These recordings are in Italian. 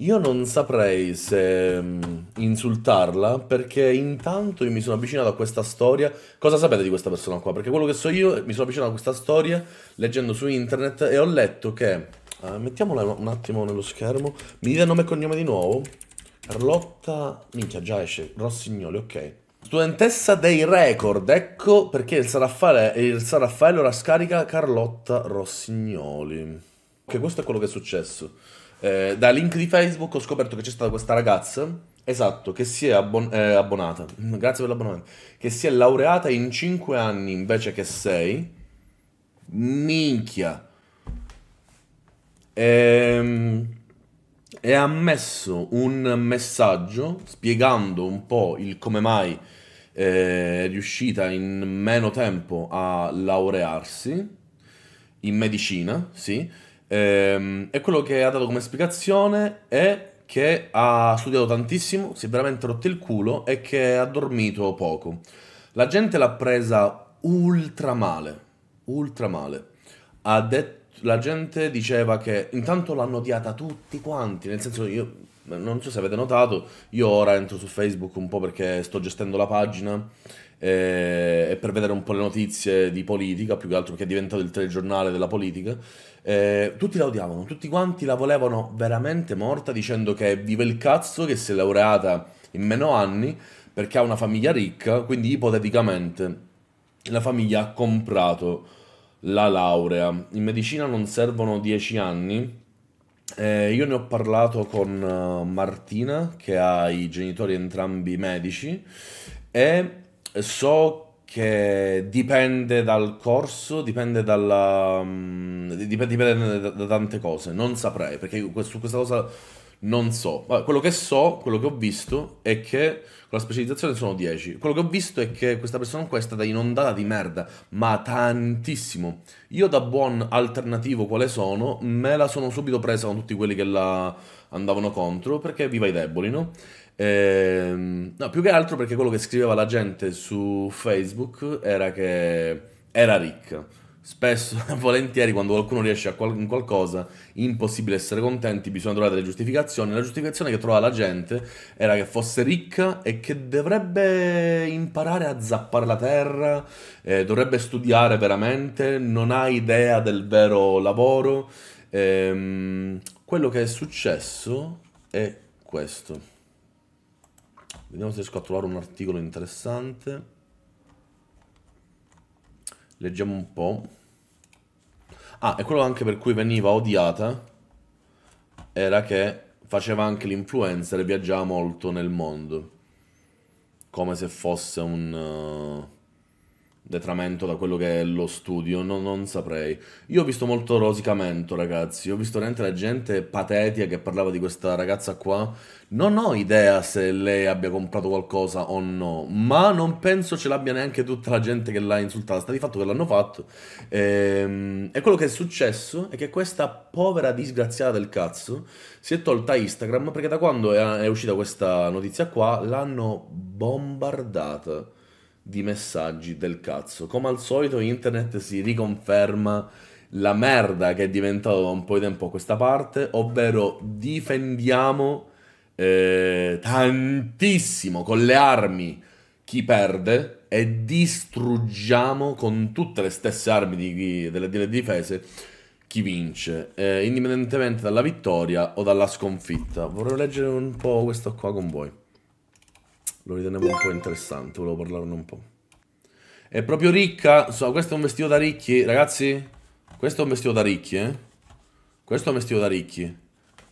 Io non saprei se mm, insultarla perché intanto io mi sono avvicinato a questa storia. Cosa sapete di questa persona qua? Perché quello che so io, mi sono avvicinato a questa storia leggendo su internet e ho letto che... Uh, mettiamola un attimo nello schermo. Mi dite nome e cognome di nuovo? Carlotta... Minchia, già esce. Rossignoli, ok. Studentessa dei record, ecco perché il San Raffaele, il San Raffaello la scarica Carlotta Rossignoli. Ok, questo è quello che è successo eh, da link di Facebook ho scoperto che c'è stata questa ragazza, esatto, che si è abbon- eh, abbonata, mm, grazie per l'abbonamento, che si è laureata in 5 anni invece che 6. Minchia. Ehm e ha messo un messaggio spiegando un po' il come mai eh, è riuscita in meno tempo a laurearsi in medicina, sì, Ehm, e quello che ha dato come spiegazione è che ha studiato tantissimo, si è veramente rotto il culo e che ha dormito poco. La gente l'ha presa ultra male, ultra male. Ha detto, la gente diceva che intanto l'hanno odiata tutti quanti, nel senso io non so se avete notato, io ora entro su Facebook un po' perché sto gestendo la pagina eh, e per vedere un po' le notizie di politica, più che altro che è diventato il telegiornale della politica, eh, tutti la odiavano, tutti quanti la volevano veramente morta dicendo che vive il cazzo che si è laureata in meno anni perché ha una famiglia ricca, quindi ipoteticamente la famiglia ha comprato la laurea. In medicina non servono dieci anni. Eh, io ne ho parlato con eh, Martina che ha i genitori entrambi medici e so che dipende dal corso, dipende, dalla, mm, dipende da, da, tante cose, non saprei, perché su questa, questa cosa non so. Vabbè, quello che so, quello che ho visto, è che con la specializzazione sono 10. Quello che ho visto è che questa persona qua è stata inondata di merda, ma tantissimo. Io da buon alternativo quale sono, me la sono subito presa con tutti quelli che la andavano contro, perché viva i deboli, no? Ehm, no, più che altro perché quello che scriveva la gente su Facebook era che era ricca. Spesso volentieri quando qualcuno riesce a qual- in qualcosa, impossibile essere contenti, bisogna trovare delle giustificazioni. La giustificazione che trovava la gente era che fosse ricca e che dovrebbe imparare a zappare la terra, eh, dovrebbe studiare veramente, non ha idea del vero lavoro. Ehm, quello che è successo è questo. Vediamo se riesco a trovare un articolo interessante. Leggiamo un po'. Ah, e quello anche per cui veniva odiata era che faceva anche l'influencer e viaggiava molto nel mondo. Come se fosse un... Uh detramento da quello che è lo studio, no, non saprei. Io ho visto molto rosicamento, ragazzi. Ho visto veramente la gente patetica che parlava di questa ragazza qua. Non ho idea se lei abbia comprato qualcosa o no, ma non penso ce l'abbia neanche tutta la gente che l'ha insultata. Sta di fatto che l'hanno fatto. E, ehm, e quello che è successo è che questa povera disgraziata del cazzo si è tolta Instagram perché da quando è, è uscita questa notizia qua l'hanno bombardata di messaggi del cazzo. Come al solito internet si riconferma la merda che è diventata da un po' di tempo a questa parte, ovvero difendiamo eh, tantissimo con le armi chi perde e distruggiamo con tutte le stesse armi di chi, delle, delle difese chi vince, eh, indipendentemente dalla vittoria o dalla sconfitta. Vorrei leggere un po' questo qua con voi. Lo ritenevo un po' interessante, volevo parlarne un po'. È proprio ricca? So, questo è un vestito da ricchi, ragazzi? Questo è un vestito da ricchi, eh? Questo è un vestito da ricchi.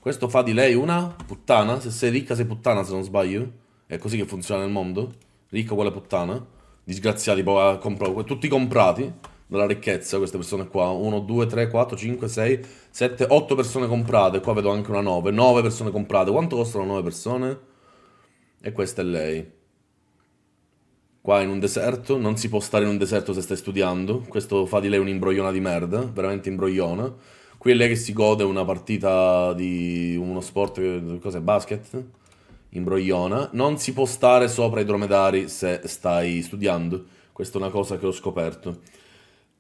Questo fa di lei una puttana? Se sei ricca sei puttana, se non sbaglio. È così che funziona nel mondo? Ricca quella puttana? Disgraziati, poi boh, compro, tutti comprati dalla ricchezza queste persone qua 1, 2, 3, 4, 5, 6, 7, 8 persone comprate qua vedo anche una 9 9 persone comprate quanto costano 9 persone? E questa è lei. Qua in un deserto, non si può stare in un deserto se stai studiando, questo fa di lei un'imbrogliona di merda, veramente imbrogliona. Qui è lei che si gode una partita di uno sport, cos'è, basket? Imbrogliona. Non si può stare sopra i dromedari se stai studiando, questa è una cosa che ho scoperto.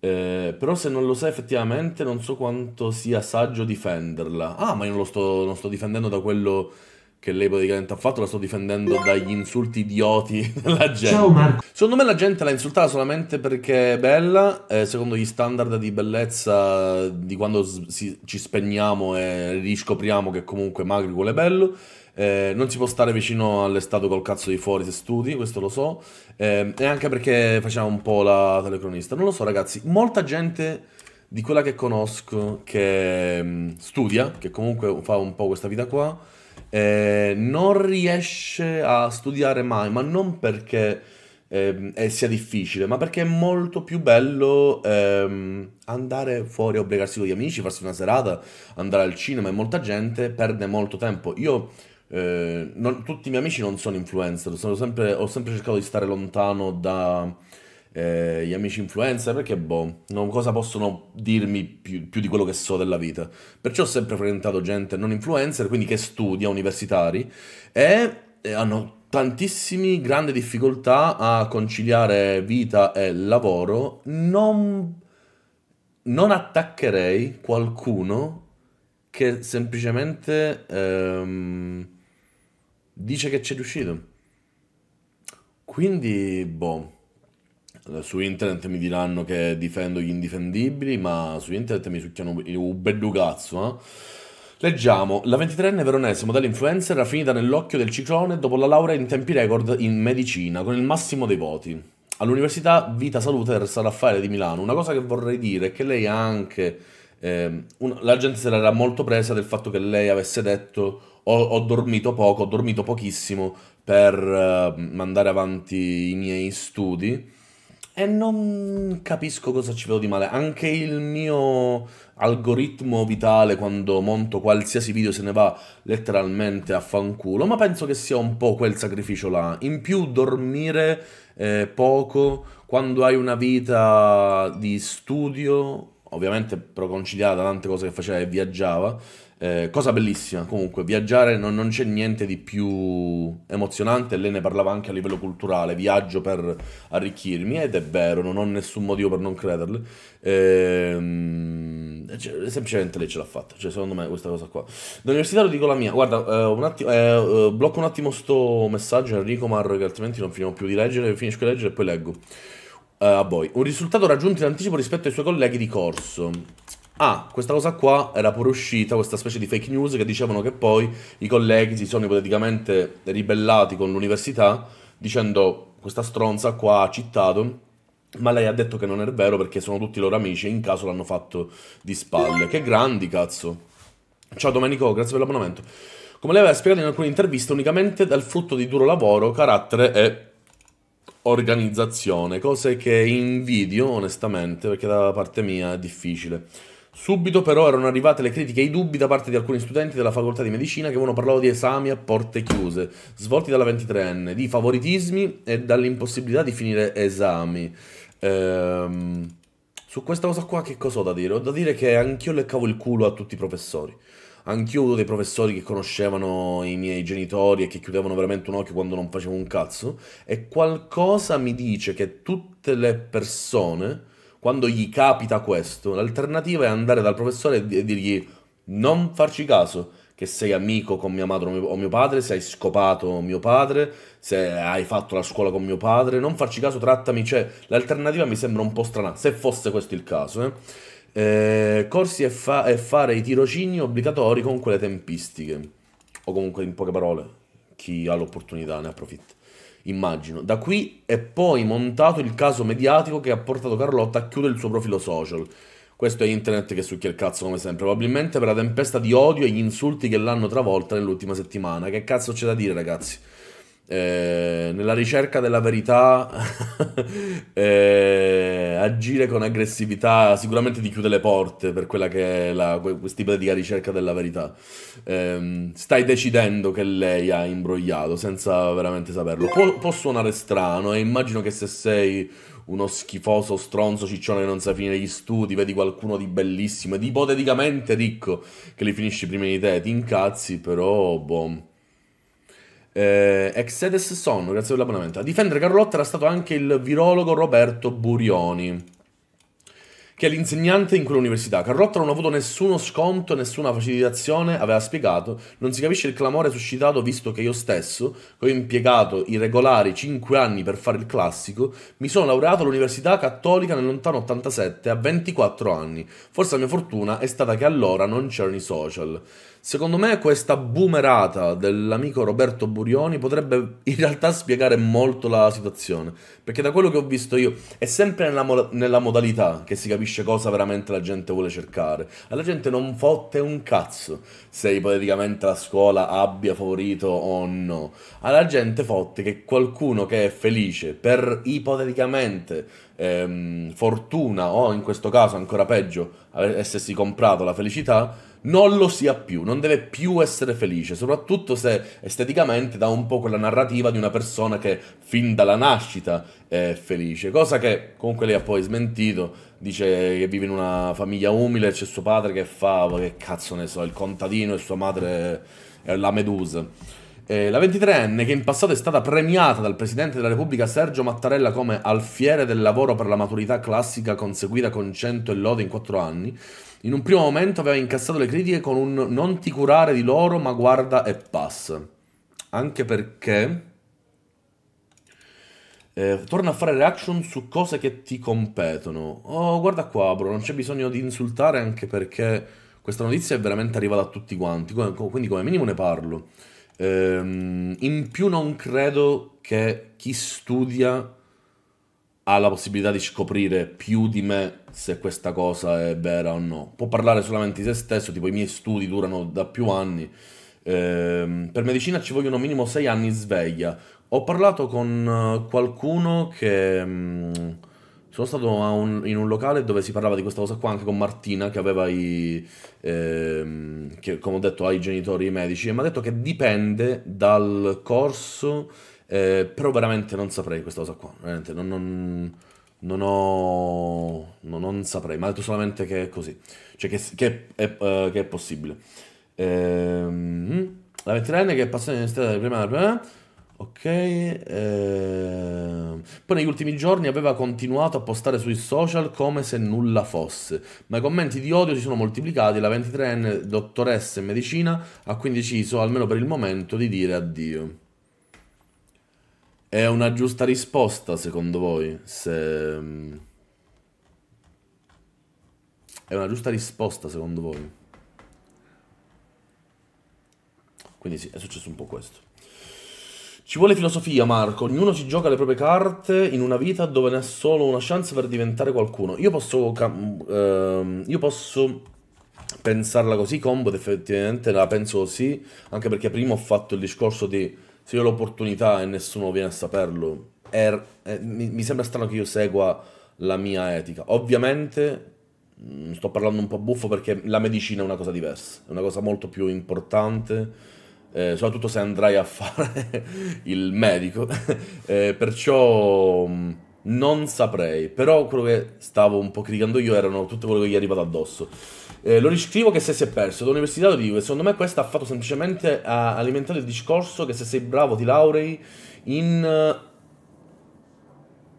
Eh, però se non lo sai effettivamente non so quanto sia saggio difenderla. Ah, ma io non lo sto, non sto difendendo da quello che lei praticamente ha fatto, la sto difendendo dagli insulti idioti della gente. Ciao Marco. Secondo me la gente l'ha insultata solamente perché è bella, eh, secondo gli standard di bellezza di quando si, ci spegniamo e riscopriamo che comunque Magri vuole bello. Eh, non si può stare vicino all'estato col cazzo di fuori se studi, questo lo so. Eh, e anche perché facciamo un po' la telecronista. Non lo so, ragazzi, molta gente di quella che conosco che mm, studia, che comunque fa un po' questa vita qua eh, non riesce a studiare mai, ma non perché ehm, eh, sia difficile, ma perché è molto più bello ehm, andare fuori a obbligarsi con gli amici, farsi una serata, andare al cinema e molta gente perde molto tempo. Io, eh, non, tutti i miei amici non sono influencer, sono sempre, ho sempre cercato di stare lontano da eh, gli amici influencer, perché boh, non, cosa possono dirmi più, più, di quello che so della vita. Perciò ho sempre frequentato gente non influencer, quindi che studia, universitari, e, e eh, hanno tantissime grandi difficoltà a conciliare vita e lavoro. Non, non attaccherei qualcuno che semplicemente ehm, dice che c'è riuscito. Quindi, boh, su internet mi diranno che difendo gli indifendibili, ma su internet mi succhiano un bellucazzo, eh. Leggiamo, la 23enne veronese modello influencer era finita nell'occhio del ciclone dopo la laurea in tempi record in medicina, con il massimo dei voti. All'Università Vita Salute San Raffaele di Milano. Una cosa che vorrei dire è che lei ha anche... Eh, un, la gente se l'era molto presa del fatto che lei avesse detto ho, ho dormito poco, ho dormito pochissimo per eh, mandare avanti i miei studi e non capisco cosa ci vedo di male. Anche il mio algoritmo vitale quando monto qualsiasi video se ne va letteralmente a fanculo, ma penso che sia un po' quel sacrificio là. In più dormire eh, poco quando hai una vita di studio, ovviamente però conciliata tante cose che faceva e viaggiava eh, cosa bellissima, comunque, viaggiare non, non c'è niente di più emozionante, lei ne parlava anche a livello culturale, viaggio per arricchirmi, ed è vero, non ho nessun motivo per non crederle. Ehm, cioè, semplicemente lei ce l'ha fatta, cioè, secondo me questa cosa qua. Dall'università lo dico la mia, guarda, eh, un attimo, eh, eh blocco un attimo sto messaggio Enrico Mar, che altrimenti non finiamo più di leggere, finisco di leggere e poi leggo. Eh, a voi. Un risultato raggiunto in anticipo rispetto ai suoi colleghi di corso. Ah, questa cosa qua era pure uscita, questa specie di fake news che dicevano che poi i colleghi si sono ipoteticamente ribellati con l'università dicendo questa stronza qua ha citato, ma lei ha detto che non è vero perché sono tutti loro amici e in caso l'hanno fatto di spalle. Che grandi, cazzo. Ciao Domenico, grazie per l'abbonamento. Come lei aveva spiegato in alcune interviste, unicamente dal frutto di duro lavoro, carattere e organizzazione, cose che invidio onestamente perché da parte mia è difficile. Subito però erano arrivate le critiche e i dubbi da parte di alcuni studenti della facoltà di medicina che avevano parlato di esami a porte chiuse, svolti dalla 23enne, di favoritismi e dall'impossibilità di finire esami. Ehm, su questa cosa qua che cosa ho da dire? Ho da dire che anch'io leccavo il culo a tutti i professori. Anch'io ho avuto dei professori che conoscevano i miei genitori e che chiudevano veramente un occhio quando non facevo un cazzo. E qualcosa mi dice che tutte le persone quando gli capita questo, l'alternativa è andare dal professore e dirgli non farci caso che sei amico con mia madre o mio padre, se hai scopato mio padre, se hai fatto la scuola con mio padre, non farci caso, trattami, cioè l'alternativa mi sembra un po' strana, se fosse questo il caso. Eh. Eh, corsi e, fa e, fare i tirocini obbligatori con quelle tempistiche, o comunque in poche parole, chi ha l'opportunità ne approfitta immagino. Da qui è poi montato il caso mediatico che ha portato Carlotta a chiudere il suo profilo social. Questo è internet che succhia il cazzo come sempre, probabilmente per la tempesta di odio e gli insulti che l'hanno travolta nell'ultima settimana. Che cazzo c'è da dire, ragazzi? Eh, nella ricerca della verità, eh, agire con aggressività sicuramente ti chiude le porte per quella che è la, questa ipotetica ricerca della verità. Eh, stai decidendo che lei ha imbrogliato senza veramente saperlo. Può, può suonare strano e eh, immagino che se sei uno schifoso stronzo ciccione che non sa finire gli studi, vedi qualcuno di bellissimo ed ipoteticamente ricco che li finisci prima di te, ti incazzi, però boh eh, Exedes Son, grazie per l'abbonamento. A difendere Carlotta era stato anche il virologo Roberto Burioni, che è l'insegnante in quell'università. Carlotta non ha avuto nessuno sconto, nessuna facilitazione, aveva spiegato. Non si capisce il clamore suscitato visto che io stesso, che ho impiegato i regolari 5 anni per fare il classico, mi sono laureato all'Università Cattolica nel lontano 87 a 24 anni. Forse la mia fortuna è stata che allora non c'erano i social. Secondo me questa boomerata dell'amico Roberto Burioni potrebbe in realtà spiegare molto la situazione, perché da quello che ho visto io è sempre nella, mo- nella modalità che si capisce cosa veramente la gente vuole cercare. Alla gente non fotte un cazzo se ipoteticamente la scuola abbia favorito o no. Alla gente fotte che qualcuno che è felice per ipoteticamente ehm, fortuna o in questo caso ancora peggio essersi comprato la felicità non lo sia più, non deve più essere felice, soprattutto se esteticamente dà un po' quella narrativa di una persona che fin dalla nascita è felice, cosa che comunque lei ha poi smentito, dice che vive in una famiglia umile, c'è suo padre che fa, che cazzo ne so, il contadino e sua madre è la medusa. Eh, la 23enne, che in passato è stata premiata dal Presidente della Repubblica Sergio Mattarella come alfiere del lavoro per la maturità classica conseguita con 100 e lode in 4 anni, in un primo momento aveva incassato le critiche con un non ti curare di loro ma guarda e passa. Anche perché... Eh, torna a fare reaction su cose che ti competono. Oh, guarda qua, bro, non c'è bisogno di insultare anche perché questa notizia è veramente arrivata a tutti quanti, quindi come minimo ne parlo. Ehm, in più non credo che chi studia ha la possibilità di scoprire più di me se questa cosa è vera o no. Può parlare solamente di se stesso, tipo i miei studi durano da più anni. Ehm, per medicina ci vogliono minimo sei anni sveglia. Ho parlato con eh, qualcuno che... Mh, mm, sono stato un, in un locale dove si parlava di questa cosa qua anche con Martina che aveva i... Ehm, che come ho detto ha i genitori, i medici e mi ha detto che dipende dal corso, eh, però veramente non saprei questa cosa qua, veramente non, non, non ho... Non, non saprei, ma ha detto solamente che è così, cioè che, che, è, eh, che è, possibile. Ehm, la ventinenne che è passata in università prima... prima Ok, eh... poi negli ultimi giorni aveva continuato a postare sui social come se nulla fosse, ma i commenti di odio si sono moltiplicati. La 23enne dottoressa in medicina ha quindi deciso, almeno per il momento, di dire addio. È una giusta risposta, secondo voi? Se... Mm, è una giusta risposta, secondo voi? Quindi sì, è successo un po' questo. Ci vuole filosofia, Marco. Ognuno si gioca le proprie carte in una vita dove ne ha solo una chance per diventare qualcuno. Io posso. Ehm, io posso pensarla così, Combo, effettivamente la penso così. Anche perché prima ho fatto il discorso di se io ho l'opportunità e nessuno viene a saperlo. È, er-", è, eh, mi, mi sembra strano che io segua la mia etica. Ovviamente mm, sto parlando un po' buffo perché la medicina è una cosa diversa, è una cosa molto più importante eh, soprattutto se andrai a fare il medico, eh, perciò mm, non saprei, però quello che stavo un po' criticando io erano tutto quello che gli è arrivato addosso. Eh, lo riscrivo che se si è perso, l'università lo dico, e secondo me questa ha fatto semplicemente ha alimentato il discorso che se sei bravo ti laurei in eh,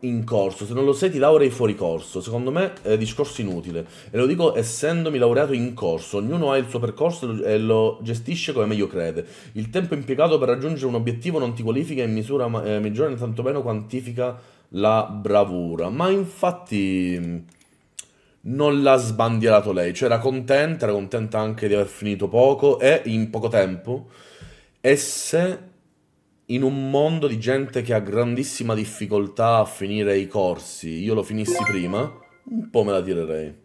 in corso, se non lo sei ti laurei fuori corso, secondo me è discorso inutile e lo dico essendomi laureato in corso, ognuno ha il suo percorso e lo gestisce come meglio crede, il tempo impiegato per raggiungere un obiettivo non ti qualifica in misura eh, maggiore né tantomeno quantifica la bravura, ma infatti mm, non l'ha sbandierato lei, cioè era contenta, era contenta anche di aver finito poco e in poco tempo e se in un mondo di gente che ha grandissima difficoltà a finire i corsi, io lo finissi prima, un po' me la tirerei.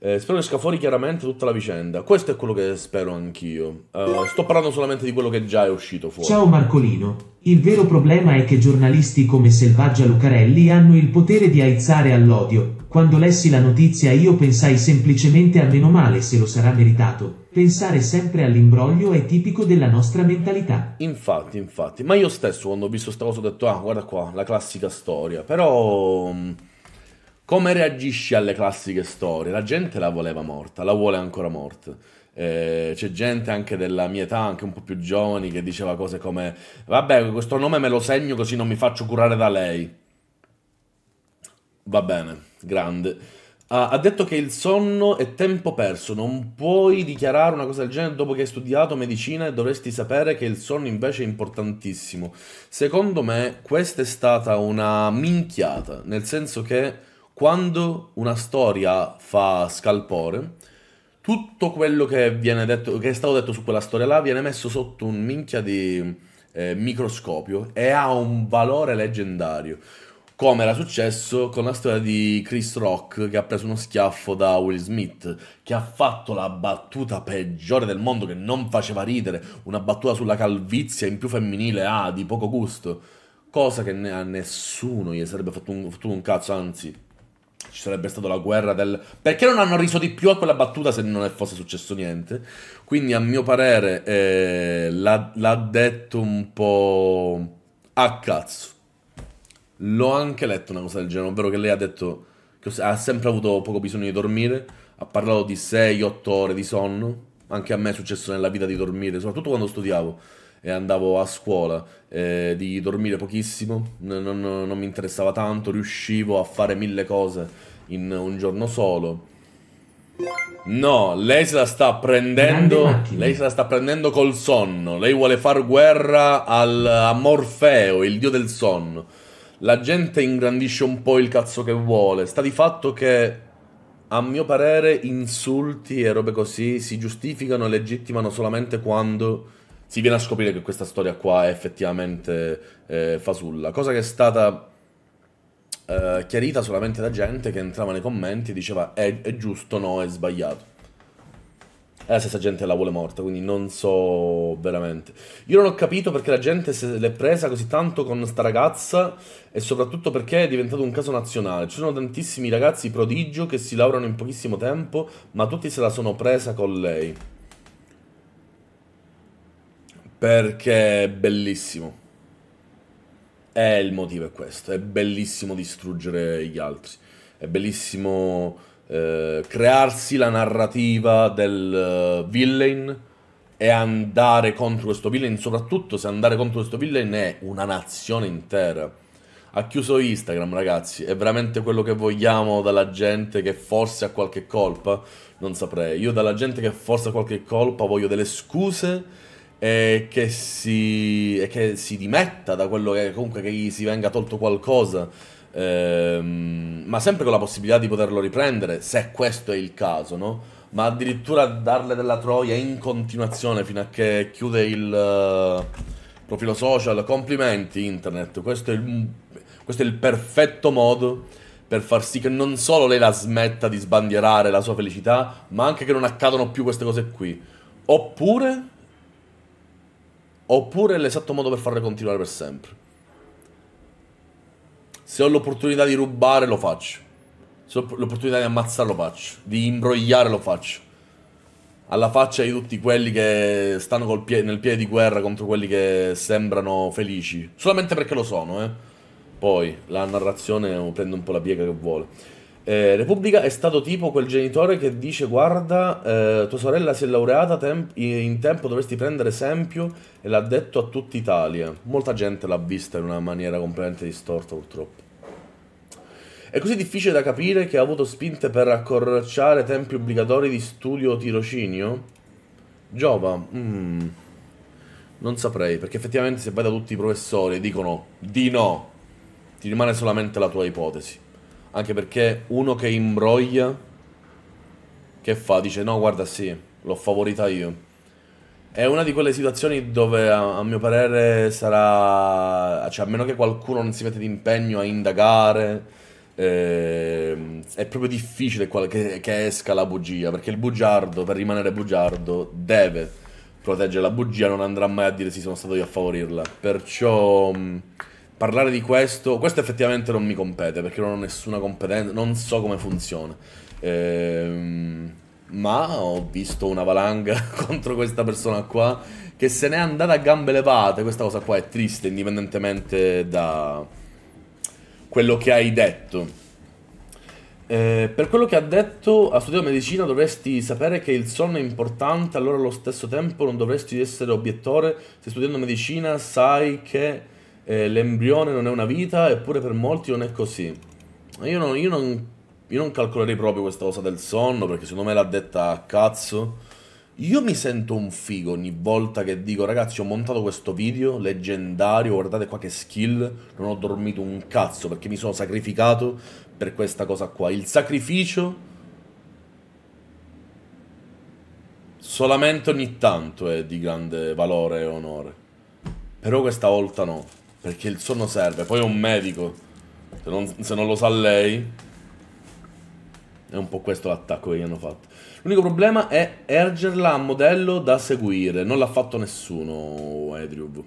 Eh, spero esca fuori chiaramente tutta la vicenda. Questo è quello che spero anch'io. Uh, sto parlando solamente di quello che già è uscito fuori. Ciao Marcolino. Il vero problema è che giornalisti come Selvaggia Lucarelli hanno il potere di aizzare all'odio. Quando lessi la notizia io pensai semplicemente a meno male se lo sarà meritato. Pensare sempre all'imbroglio è tipico della nostra mentalità. Infatti, infatti, ma io stesso quando ho visto questa cosa ho detto, ah guarda qua, la classica storia, però mm, come reagisci alle classiche storie? La gente la voleva morta, la vuole ancora morta. Eh, c'è gente anche della mia età, anche un po' più giovani, che diceva cose come, vabbè, questo nome me lo segno così non mi faccio curare da lei. Va bene, grande ha detto che il sonno è tempo perso, non puoi dichiarare una cosa del genere dopo che hai studiato medicina e dovresti sapere che il sonno invece è importantissimo. Secondo me questa è stata una minchiata, nel senso che quando una storia fa scalpore, tutto quello che, detto, che è stato detto su quella storia là viene messo sotto un minchia di eh, microscopio e ha un valore leggendario come era successo con la storia di Chris Rock che ha preso uno schiaffo da Will Smith, che ha fatto la battuta peggiore del mondo che non faceva ridere, una battuta sulla calvizia in più femminile, ah, di poco gusto, cosa che a nessuno gli sarebbe fatto un, fatto un cazzo, anzi ci sarebbe stata la guerra del... Perché non hanno riso di più a quella battuta se non fosse successo niente? Quindi a mio parere eh, l'ha, l'ha detto un po' a cazzo. L'ho anche letto una cosa del genere, ovvero che lei ha detto che ha sempre avuto poco bisogno di dormire, ha parlato di 6-8 ore di sonno, anche a me è successo nella vita di dormire, soprattutto quando studiavo e andavo a scuola, eh, di dormire pochissimo, non, non, non mi interessava tanto, riuscivo a fare mille cose in un giorno solo. No, lei se la sta prendendo. Lei se la sta prendendo col sonno. Lei vuole far guerra al, a Morfeo, il dio del sonno la gente ingrandisce un po' il cazzo che vuole. Sta di fatto che, a mio parere, insulti e robe così si giustificano e legittimano solamente quando si viene a scoprire che questa storia qua è effettivamente eh, fasulla. Cosa che è stata eh, chiarita solamente da gente che entrava nei commenti e diceva è, è giusto, no, è sbagliato e la stessa gente la vuole morta, quindi non so veramente. Io non ho capito perché la gente se l'è presa così tanto con sta ragazza e soprattutto perché è diventato un caso nazionale. Ci sono tantissimi ragazzi prodigio che si laurano in pochissimo tempo, ma tutti se la sono presa con lei. Perché è bellissimo. E il motivo è questo, è bellissimo distruggere gli altri. È bellissimo eh, crearsi la narrativa del uh, villain e andare contro questo villain, soprattutto se andare contro questo villain è una nazione intera. Ha chiuso Instagram, ragazzi, è veramente quello che vogliamo dalla gente che forse ha qualche colpa? Non saprei. Io dalla gente che forse ha qualche colpa voglio delle scuse e che si, e che si dimetta da quello che comunque che gli si venga tolto qualcosa ehm, ma sempre con la possibilità di poterlo riprendere, se questo è il caso, no? Ma addirittura darle della troia in continuazione fino a che chiude il uh, profilo social. Complimenti, internet. Questo è, il, questo è il perfetto modo per far sì che non solo lei la smetta di sbandierare la sua felicità, ma anche che non accadano più queste cose qui. Oppure oppure l'esatto modo per farle continuare per sempre. Se ho l'opportunità di rubare, lo faccio. Se ho l'opportunità di ammazzare, lo faccio. Di imbrogliare, lo faccio. Alla faccia di tutti quelli che stanno pie nel piede di guerra contro quelli che sembrano felici. Solamente perché lo sono, eh. Poi la narrazione prende un po' la piega che vuole. Eh, Repubblica è stato tipo quel genitore che dice guarda eh, tua sorella si è laureata temp- in tempo dovresti prendere esempio e l'ha detto a tutta Italia. Molta gente l'ha vista in una maniera completamente distorta purtroppo. È così difficile da capire che ha avuto spinte per accorciare tempi obbligatori di studio o tirocinio? Giova, mm, non saprei, perché effettivamente se vai da tutti i professori e dicono di no, ti rimane solamente la tua ipotesi. Anche perché uno che imbroglia, che fa? Dice no, guarda sì, l'ho favorita io. È una di quelle situazioni dove a, mio parere sarà... Cioè a meno che qualcuno non si mette d'impegno a indagare, eh, è proprio difficile che, che esca la bugia, perché il bugiardo, per rimanere bugiardo, deve proteggere la bugia, non andrà mai a dire sì sono stato io a favorirla. Perciò parlare di questo, questo effettivamente non mi compete perché non ho nessuna competenza, non so come funziona. Ehm, ma ho visto una valanga contro questa persona qua che se n'è andata a gambe levate. Questa cosa qua è triste indipendentemente da quello che hai detto. Eh, per quello che ha detto, ha studiato medicina dovresti sapere che il sonno è importante, allora allo stesso tempo non dovresti essere obiettore. Se studiando medicina sai che eh, l'embrione non è una vita, eppure per molti non è così. Io non, io, non, io non calcolerei proprio questa cosa del sonno, perché secondo me l'ha detta a cazzo. Io mi sento un figo ogni volta che dico ragazzi ho montato questo video leggendario, guardate qua che skill, non ho dormito un cazzo perché mi sono sacrificato per questa cosa qua. Il sacrificio solamente ogni tanto è di grande valore e onore, però questa volta no. Perché il sonno serve. Poi è un medico. Se non, se non lo sa lei... È un po' questo l'attacco che gli hanno fatto. L'unico problema è ergerla a modello da seguire. Non l'ha fatto nessuno, Edriub.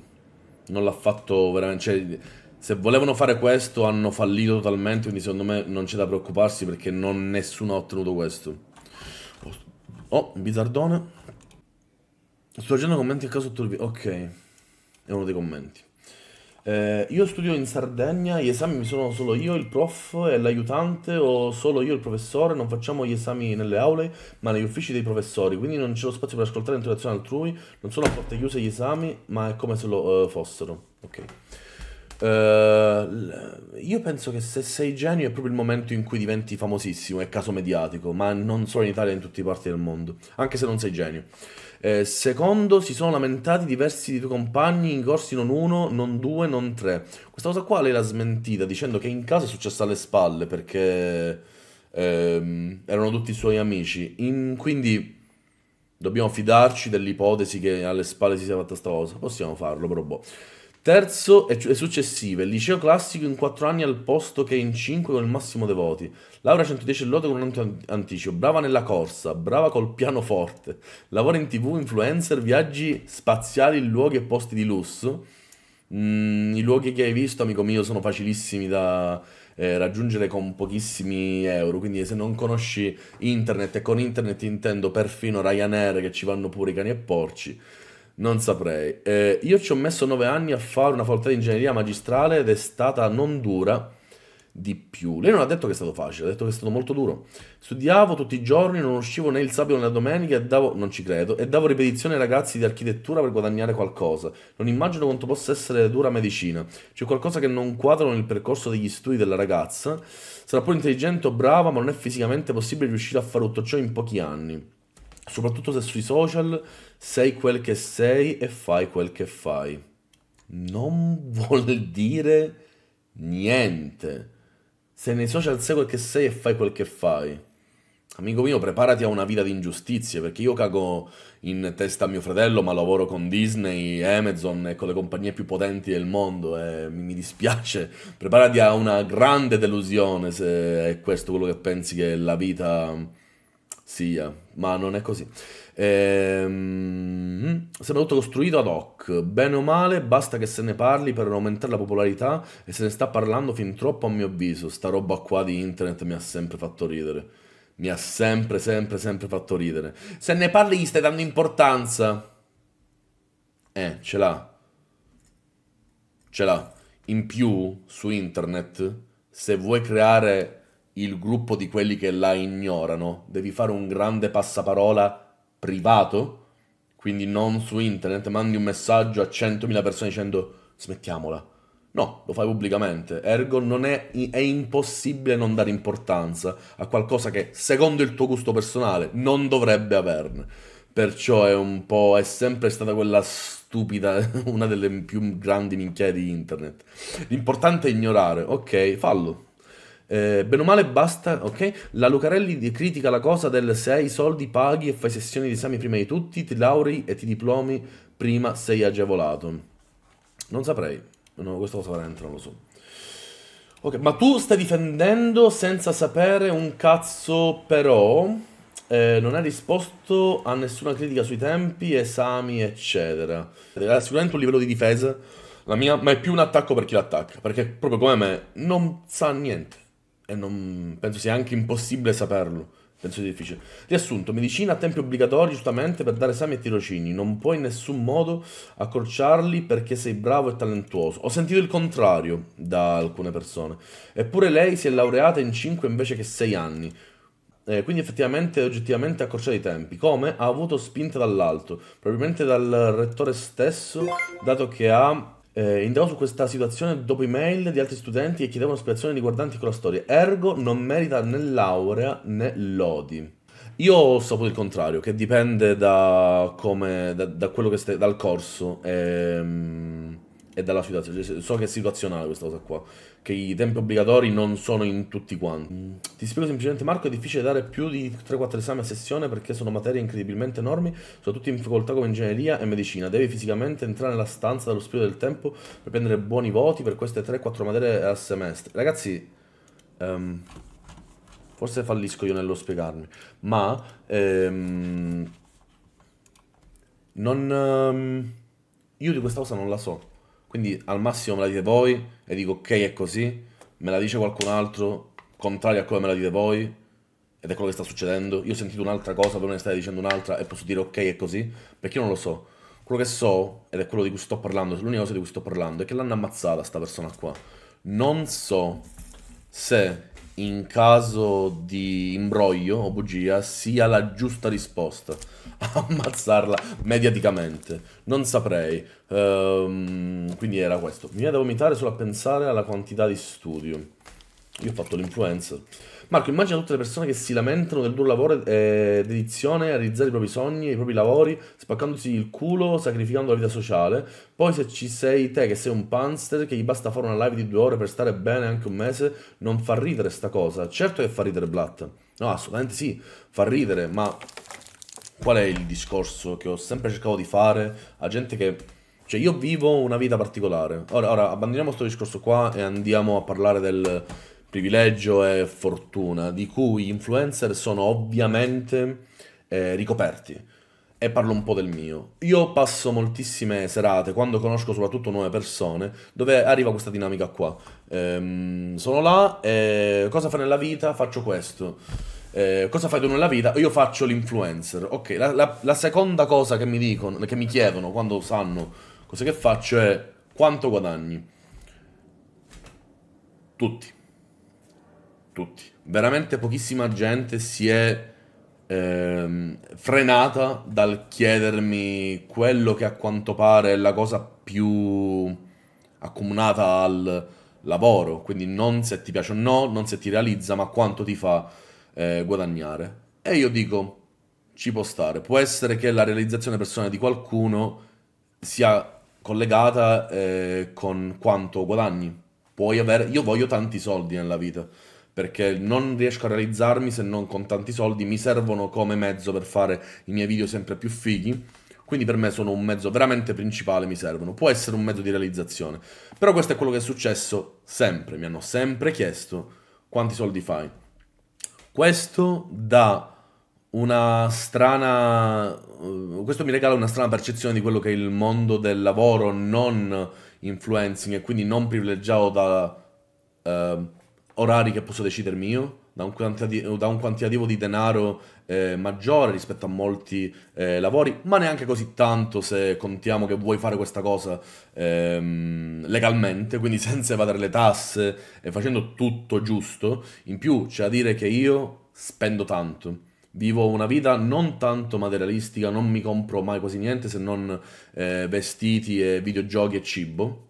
Non l'ha fatto veramente... Cioè, se volevano fare questo hanno fallito totalmente, quindi secondo me non c'è da preoccuparsi perché non nessuno ha ottenuto questo. Oh, oh bizzardone. Sto leggendo commenti a caso sotto il video. Ok, è uno dei commenti. Eh, io studio in Sardegna, gli esami mi sono solo io, il prof e l'aiutante o solo io il professore, non facciamo gli esami nelle aule ma negli uffici dei professori, quindi non c'è lo spazio per ascoltare l'interazione altrui, non sono a porte chiuse gli esami ma è come se lo uh, fossero. Ok. Uh, io penso che se sei genio è proprio il momento in cui diventi famosissimo, è caso mediatico, ma non solo in Italia, in tutte le parti del mondo, anche se non sei genio. Eh, secondo, si sono lamentati diversi dei tuoi compagni in corsi non uno, non due, non tre. Questa cosa qua lei l'ha smentita dicendo che in casa è successa alle spalle perché ehm, erano tutti i suoi amici. In, quindi dobbiamo fidarci dell'ipotesi che alle spalle si sia fatta questa cosa. Possiamo farlo, però boh. Terzo e cioè, successive, liceo classico in 4 anni al posto che in 5 con il massimo dei voti. Laura 110 è lode con un anticipo, brava nella corsa, brava col pianoforte, lavora in tv, influencer, viaggi spaziali in luoghi e posti di lusso. Mm, I luoghi che hai visto, amico mio, sono facilissimi da eh, raggiungere con pochissimi euro. Quindi, se non conosci internet, e con internet intendo perfino Ryanair che ci vanno pure i cani e porci. Non saprei. Eh, io ci ho messo 9 anni a fare una facoltà di ingegneria magistrale ed è stata non dura di più. Lei non ha detto che è stato facile, ha detto che è stato molto duro. Studiavo tutti i giorni, non uscivo né il sabato né la domenica e davo, non ci credo, e davo ripetizione ai ragazzi di architettura per guadagnare qualcosa. Non immagino quanto possa essere dura medicina. C'è qualcosa che non quadra nel percorso degli studi della ragazza. Sarà pure intelligente o brava, ma non è fisicamente possibile riuscire a fare tutto ciò in pochi anni. Soprattutto se sui social sei quel che sei e fai quel che fai. Non vuol dire niente. Se nei social, sei quel che sei e fai quel che fai. Amico mio, preparati a una vita di ingiustizie, perché io cago in testa a mio fratello, ma lavoro con Disney, Amazon e con le compagnie più potenti del mondo e mi dispiace. Preparati a una grande delusione se è questo quello che pensi che la vita sia, ma non è così. Ehm, sembra tutto costruito ad hoc, bene o male, basta che se ne parli per aumentare la popolarità e se ne sta parlando fin troppo a mio avviso. Sta roba qua di internet mi ha sempre fatto ridere. Mi ha sempre, sempre, sempre fatto ridere. Se ne parli gli stai dando importanza. Eh, ce l'ha. Ce l'ha. In più, su internet, se vuoi creare il gruppo di quelli che la ignorano, devi fare un grande passaparola privato, quindi non su internet, mandi un messaggio a 100.000 persone dicendo smettiamola. No, lo fai pubblicamente. Ergo, è, è, impossibile non dare importanza a qualcosa che, secondo il tuo gusto personale, non dovrebbe averne. Perciò è un po'. è sempre stata quella stupida, una delle più grandi minchie di internet. L'importante è ignorare. Ok, fallo. Eh, bene o male basta, ok? La Lucarelli critica la cosa del se hai soldi paghi e fai sessioni di esami prima di tutti, ti lauri e ti diplomi prima sei agevolato. Non saprei, no, questa cosa veramente non lo so. Ok, ma tu stai difendendo senza sapere un cazzo però... Eh, non hai risposto a nessuna critica sui tempi, esami, eccetera. È sicuramente un livello di difesa, la mia, ma è più un attacco per chi l'attacca, perché proprio come me non sa niente e non, penso sia anche impossibile saperlo. Penso sia difficile. Riassunto, medicina a tempi obbligatori giustamente per dare esami e tirocini. Non puoi in nessun modo accorciarli perché sei bravo e talentuoso. Ho sentito il contrario da alcune persone. Eppure lei si è laureata in 5 invece che 6 anni. Eh, quindi effettivamente e oggettivamente accorciato i tempi. Come? Ha avuto spinta dall'alto, probabilmente dal rettore stesso, dato che ha eh, indagò su questa situazione dopo email di altri studenti che chiedevano spiegazioni riguardanti quella storia. Ergo non merita né laurea né lodi. Io ho saputo il contrario, che dipende da come, da, da quello che stai, dal corso. Ehm e dalla situazione. Cioè, so che è situazionale questa cosa qua, che i tempi obbligatori non sono in tutti quanti. Mm. Ti spiego semplicemente Marco, è difficile dare più di 3-4 esami a sessione perché sono materie incredibilmente enormi, soprattutto in facoltà come ingegneria e medicina. Devi fisicamente entrare nella stanza dallo spirito del tempo per prendere buoni voti per queste 3-4 materie a semestre. Ragazzi, um, forse fallisco io nello spiegarmi, ma... Um, non... Um, io di questa cosa non la so. Quindi al massimo me la dite voi e dico ok è così, me la dice qualcun altro, contrario a come me la dite voi, ed è quello che sta succedendo. Io ho sentito un'altra cosa, però ne state dicendo un'altra e posso dire ok è così, perché io non lo so. Quello che so, ed è quello di cui sto parlando, l'unica cosa di cui sto parlando, è che l'hanno ammazzata sta persona qua. Non so se in caso di imbroglio o bugia sia la giusta risposta. Ammazzarla mediaticamente. Non saprei. Ehm, quindi era questo. Mi viene da vomitare solo a pensare alla quantità di studio. Io ho fatto l'influencer. Marco, immagina tutte le persone che si lamentano del duro lavoro e eh, dedizione a realizzare i propri sogni e i propri lavori, spaccandosi il culo, sacrificando la vita sociale. Poi se ci sei te che sei un panster, che gli basta fare una live di due ore per stare bene anche un mese, non fa ridere sta cosa. Certo che fa ridere Blatt. No, assolutamente sì, fa ridere, ma qual è il discorso che ho sempre cercato di fare a gente che... Cioè io vivo una vita particolare. Ora, ora abbandoniamo questo discorso qua e andiamo a parlare del privilegio e fortuna, di cui influencer sono ovviamente eh, ricoperti. E parlo un po' del mio. Io passo moltissime serate, quando conosco soprattutto nuove persone, dove arriva questa dinamica qua. Ehm, sono là, eh, cosa fai nella vita? Faccio questo. Eh, cosa fai tu nella vita? Io faccio l'influencer. Ok, la, la, la seconda cosa che mi dicono, che mi chiedono quando sanno cosa che faccio è quanto guadagni. Tutti tutti. Veramente pochissima gente si è ehm, frenata dal chiedermi quello che a quanto pare è la cosa più accomunata al lavoro, quindi non se ti piace o no, non se ti realizza, ma quanto ti fa eh, guadagnare. E io dico, ci può stare, può essere che la realizzazione personale di qualcuno sia collegata eh, con quanto guadagni. Puoi avere, io voglio tanti soldi nella vita perché non riesco a realizzarmi se non con tanti soldi, mi servono come mezzo per fare i miei video sempre più fighi. Quindi per me sono un mezzo veramente principale, mi servono. Può essere un mezzo di realizzazione. Però questo è quello che è successo sempre. Mi hanno sempre chiesto quanti soldi fai. Questo dà una strana... Eh, questo mi regala una strana percezione di quello che è il mondo del lavoro non influencing e quindi non privilegiato da... Uh, orari che posso decidermi io, da un quantitativo, da un quantitativo di denaro eh, maggiore rispetto a molti eh, lavori, ma neanche così tanto se contiamo che vuoi fare questa cosa ehm, legalmente, quindi senza evadere le tasse e facendo tutto giusto. In più c'è da dire che io spendo tanto. Vivo una vita non tanto materialistica, non mi compro mai quasi niente se non eh, vestiti e videogiochi e cibo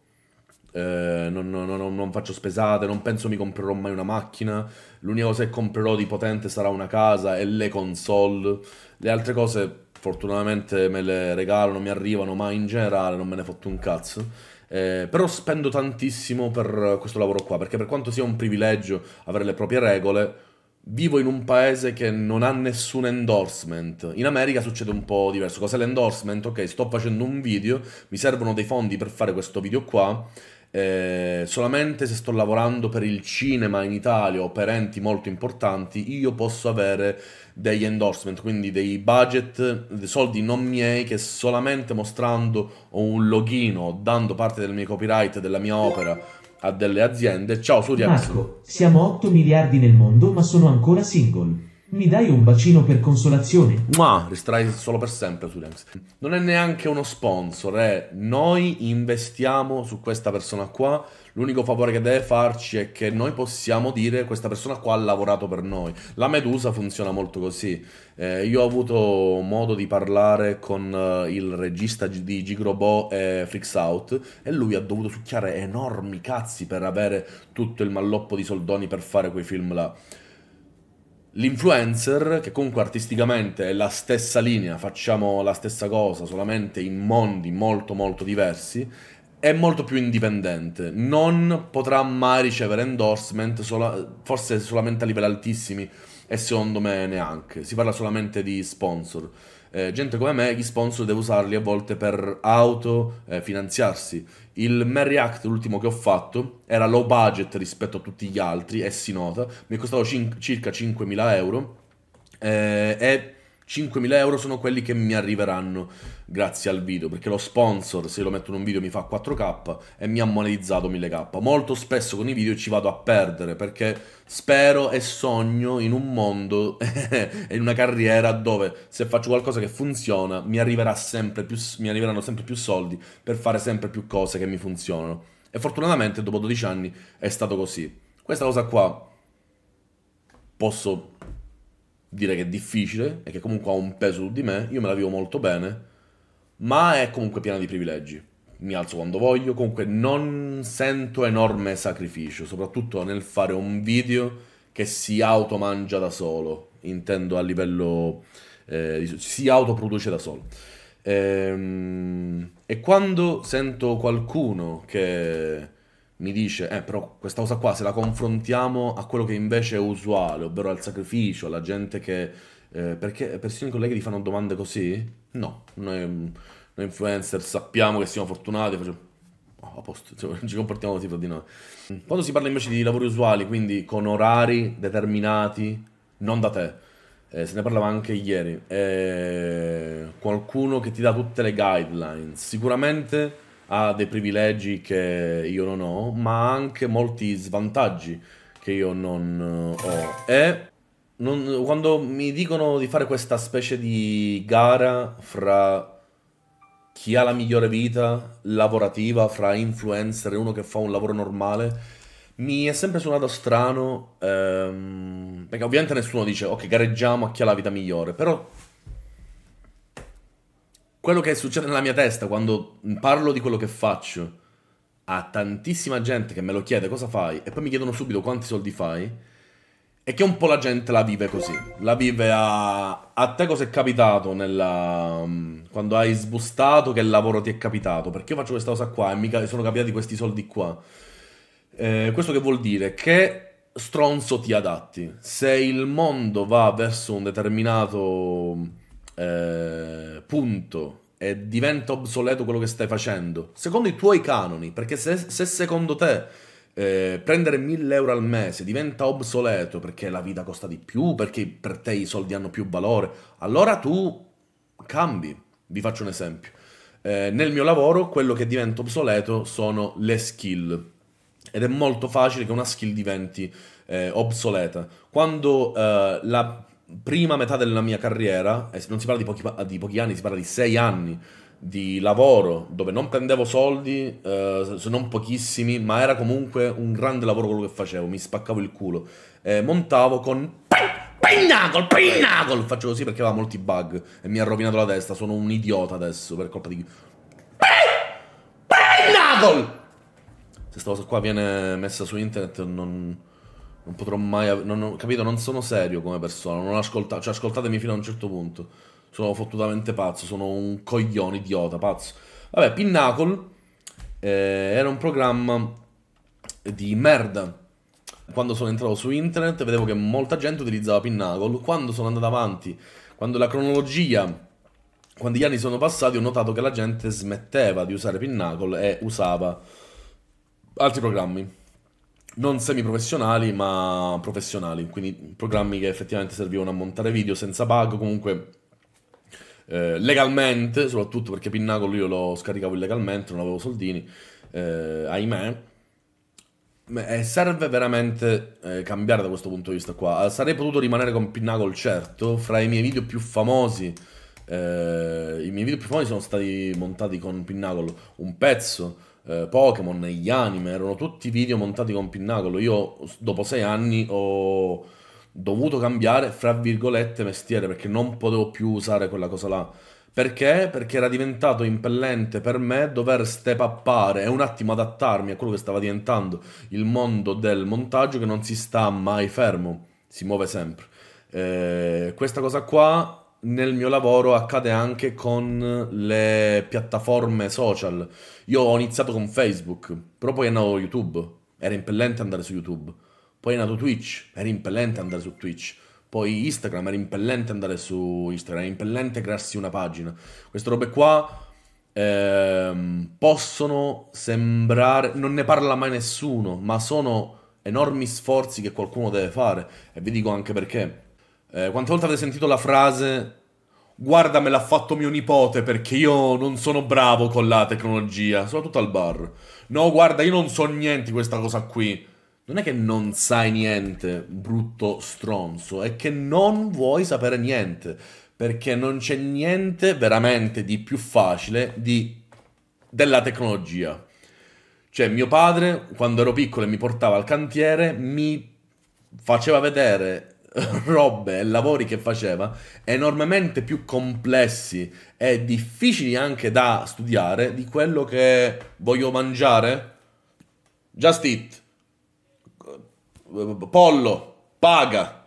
eh, non, non, non, non, faccio spesate, non penso mi comprerò mai una macchina, l'unica cosa che comprerò di potente sarà una casa e le console, le altre cose fortunatamente me le regalano, mi arrivano, ma in generale non me ne fotto un cazzo. Eh, però spendo tantissimo per questo lavoro qua, perché per quanto sia un privilegio avere le proprie regole, vivo in un paese che non ha nessun endorsement. In America succede un po' diverso. Cos'è l'endorsement? Ok, sto facendo un video, mi servono dei fondi per fare questo video qua eh, solamente se sto lavorando per il cinema in Italia o per enti molto importanti, io posso avere degli endorsement, quindi dei budget, dei soldi non miei che solamente mostrando un loghino, dando parte del mio copyright della mia opera a delle aziende. Ciao Surya. Marco, siamo 8 miliardi nel mondo, ma sono ancora single. Mi dai un bacino per consolazione? Ma resterai solo per sempre su Lex. Non è neanche uno sponsor, eh. Noi investiamo su questa persona qua. L'unico favore che deve farci è che noi possiamo dire questa persona qua ha lavorato per noi. La Medusa funziona molto così. Eh, io ho avuto modo di parlare con eh, il regista di Gigrobo e Freaks Out e lui ha dovuto succhiare enormi cazzi per avere tutto il malloppo di soldoni per fare quei film là. L'influencer, che comunque artisticamente è la stessa linea, facciamo la stessa cosa, solamente in mondi molto molto diversi, è molto più indipendente, non potrà mai ricevere endorsement, sola forse solamente a livelli altissimi, e secondo me neanche. Si parla solamente di sponsor. Eh, gente come me, gli sponsor devo usarli a volte per auto, eh, finanziarsi. Il Merry Act, l'ultimo che ho fatto, era low budget rispetto a tutti gli altri e si nota. Mi è costato cin- circa 5.000 euro. Eh, e 5.000 euro sono quelli che mi arriveranno grazie al video, perché lo sponsor, se lo metto in un video, mi fa 4K e mi ha monetizzato 1.000K. Molto spesso con i video ci vado a perdere, perché spero e sogno in un mondo e in una carriera dove se faccio qualcosa che funziona, mi, più, mi arriveranno sempre più soldi per fare sempre più cose che mi funzionano. E fortunatamente dopo 12 anni è stato così. Questa cosa qua posso dire che è difficile e che comunque ha un peso su di me, io me la vivo molto bene, ma è comunque piena di privilegi. Mi alzo quando voglio, comunque non sento enorme sacrificio, soprattutto nel fare un video che si automangia da solo, intendo a livello... Eh, si autoproduce da solo. Ehm, e quando sento qualcuno che mi dice, eh però questa cosa qua se la confrontiamo a quello che invece è usuale, ovvero al sacrificio, alla gente che... Eh, perché persino i colleghi ti fanno domande così? No, noi, noi influencer sappiamo che siamo fortunati, facciamo... Oh, a posto, cioè, ci comportiamo così fra di noi. Quando si parla invece di lavori usuali, quindi con orari determinati, non da te, eh, se ne parlava anche ieri, eh, qualcuno che ti dà tutte le guidelines, sicuramente ha dei privilegi che io non ho, ma anche molti svantaggi che io non eh, ho. E non, quando mi dicono di fare questa specie di gara fra chi ha la migliore vita lavorativa, fra influencer e uno che fa un lavoro normale, mi è sempre suonato strano, ehm, perché ovviamente nessuno dice ok gareggiamo a chi ha la vita migliore, però quello che succede nella mia testa quando parlo di quello che faccio a tantissima gente che me lo chiede cosa fai e poi mi chiedono subito quanti soldi fai è che un po' la gente la vive così. La vive a... A te cosa è capitato nella... Mm, quando hai sbustato che lavoro ti è capitato? Perché io faccio questa cosa qua e mi sono capitati questi soldi qua. Eh, questo che vuol dire? Che stronzo ti adatti. Se il mondo va verso un determinato eh, punto, e diventa obsoleto quello che stai facendo, secondo i tuoi canoni, perché se, se secondo te eh, prendere 1000 euro al mese diventa obsoleto perché la vita costa di più, perché per te i soldi hanno più valore, allora tu cambi. Vi faccio un esempio. Eh, nel mio lavoro quello che diventa obsoleto sono le skill ed è molto facile che una skill diventi eh, obsoleta. Quando eh, la prima metà della mia carriera, e non si parla di pochi, di pochi anni, si parla di sei anni di lavoro dove non prendevo soldi, eh, se non pochissimi, ma era comunque un grande lavoro quello che facevo, mi spaccavo il culo. Eh, montavo con Pinnacle, Pinnacle! Faccio così perché aveva molti bug e mi ha rovinato la testa, sono un idiota adesso per colpa di... Pinnacle! Se sta cosa qua viene messa su internet non non potrò mai... Non, capito? Non sono serio come persona, non ascoltate... Cioè, ascoltatemi fino a un certo punto. Sono fottutamente pazzo, sono un coglione idiota, pazzo. Vabbè, Pinnacle eh, era un programma di merda. Quando sono entrato su internet vedevo che molta gente utilizzava Pinnacle. Quando sono andato avanti, quando la cronologia quando gli anni sono passati ho notato che la gente smetteva di usare Pinnacle e usava altri programmi non semiprofessionali ma professionali, quindi programmi che effettivamente servivano a montare video senza bug, comunque eh, legalmente, soprattutto perché Pinnacle io lo scaricavo illegalmente, non avevo soldini, eh, ahimè. E eh, serve veramente eh, cambiare da questo punto di vista qua. Eh, sarei potuto rimanere con Pinnacle, certo, fra i miei video più famosi. Eh, I miei video più famosi sono stati montati con Pinnacle un pezzo, eh, Pokémon, negli anime, erano tutti video montati con Pinnacolo. Io dopo sei anni ho dovuto cambiare, fra virgolette, mestiere perché non potevo più usare quella cosa là. Perché? Perché era diventato impellente per me dover step uppare e un attimo adattarmi a quello che stava diventando il mondo del montaggio che non si sta mai fermo, si muove sempre. Eh, questa cosa qua nel mio lavoro accade anche con le piattaforme social. Io ho iniziato con Facebook, però poi è nato YouTube. Era impellente andare su YouTube. Poi è nato Twitch, era impellente andare su Twitch. Poi Instagram, era impellente andare su Instagram, era impellente crearsi una pagina. Queste robe qua ehm, possono sembrare... Non ne parla mai nessuno, ma sono enormi sforzi che qualcuno deve fare. E vi dico anche perché eh, quante volte avete sentito la frase Guarda me l'ha fatto mio nipote perché io non sono bravo con la tecnologia, soprattutto al bar. No, guarda, io non so niente di questa cosa qui. Non è che non sai niente, brutto stronzo, è che non vuoi sapere niente, perché non c'è niente veramente di più facile di... della tecnologia. Cioè, mio padre, quando ero piccolo e mi portava al cantiere, mi faceva vedere robe e lavori che faceva enormemente più complessi e difficili anche da studiare di quello che voglio mangiare. Just eat. Pollo, paga.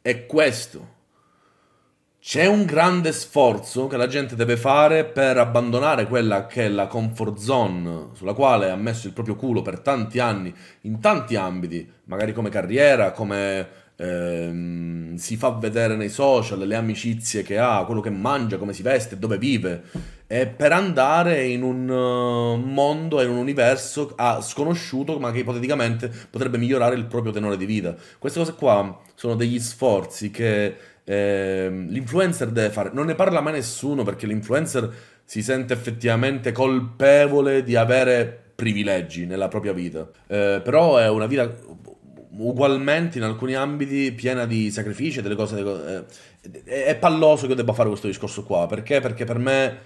È questo. C'è un grande sforzo che la gente deve fare per abbandonare quella che è la comfort zone sulla quale ha messo il proprio culo per tanti anni, in tanti ambiti, magari come carriera, come ehm, si fa vedere nei social, le amicizie che ha, quello che mangia, come si veste, dove vive, e per andare in un eh, mondo, in un universo ah, sconosciuto, ma che ipoteticamente potrebbe migliorare il proprio tenore di vita. Queste cose qua sono degli sforzi che eh, l'influencer deve fare. Non ne parla mai nessuno perché l'influencer si sente effettivamente colpevole di avere privilegi nella propria vita. Eh, però è una vita ugualmente in alcuni ambiti piena di sacrifici, delle cose... Delle cose eh, è palloso che io debba fare questo discorso qua, perché? Perché per me